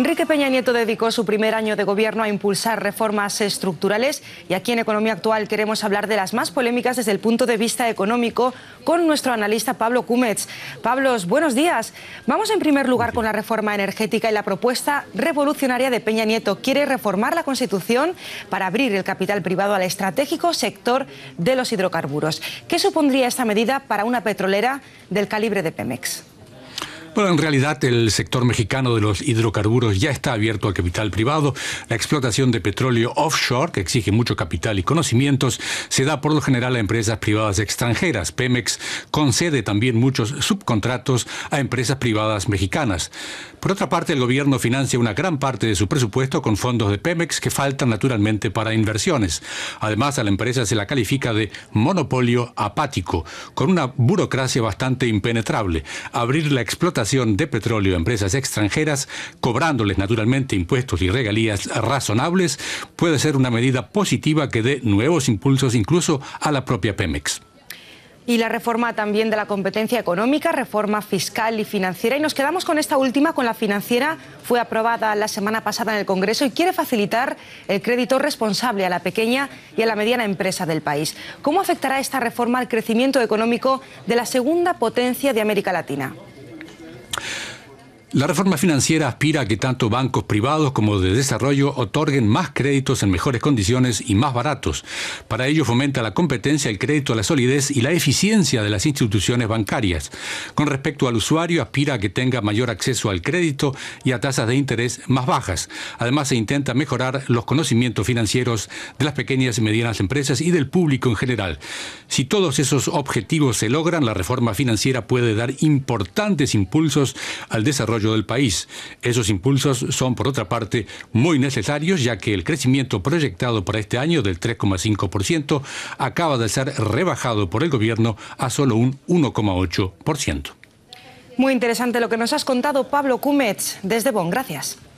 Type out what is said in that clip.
Enrique Peña Nieto dedicó su primer año de gobierno a impulsar reformas estructurales y aquí en Economía Actual queremos hablar de las más polémicas desde el punto de vista económico con nuestro analista Pablo Cúmez. Pablos, buenos días. Vamos en primer lugar con la reforma energética y la propuesta revolucionaria de Peña Nieto. Quiere reformar la Constitución para abrir el capital privado al estratégico sector de los hidrocarburos. ¿Qué supondría esta medida para una petrolera del calibre de Pemex? Bueno, en realidad el sector mexicano de los hidrocarburos ya está abierto al capital privado. La explotación de petróleo offshore, que exige mucho capital y conocimientos, se da por lo general a empresas privadas extranjeras. Pemex concede también muchos subcontratos a empresas privadas mexicanas. Por otra parte, el gobierno financia una gran parte de su presupuesto con fondos de Pemex que faltan naturalmente para inversiones. Además, a la empresa se la califica de monopolio apático, con una burocracia bastante impenetrable. Abrir la explotación de petróleo a empresas extranjeras, cobrándoles naturalmente impuestos y regalías razonables, puede ser una medida positiva que dé nuevos impulsos incluso a la propia Pemex. Y la reforma también de la competencia económica, reforma fiscal y financiera. Y nos quedamos con esta última, con la financiera. Fue aprobada la semana pasada en el Congreso y quiere facilitar el crédito responsable a la pequeña y a la mediana empresa del país. ¿Cómo afectará esta reforma al crecimiento económico de la segunda potencia de América Latina? La reforma financiera aspira a que tanto bancos privados como de desarrollo otorguen más créditos en mejores condiciones y más baratos. Para ello fomenta la competencia, el crédito, la solidez y la eficiencia de las instituciones bancarias. Con respecto al usuario, aspira a que tenga mayor acceso al crédito y a tasas de interés más bajas. Además, se intenta mejorar los conocimientos financieros de las pequeñas y medianas empresas y del público en general. Si todos esos objetivos se logran, la reforma financiera puede dar importantes impulsos al desarrollo del país. Esos impulsos son, por otra parte, muy necesarios, ya que el crecimiento proyectado para este año del 3,5% acaba de ser rebajado por el gobierno a solo un 1,8%. Muy interesante lo que nos has contado, Pablo Cúmez, desde Bonn. Gracias.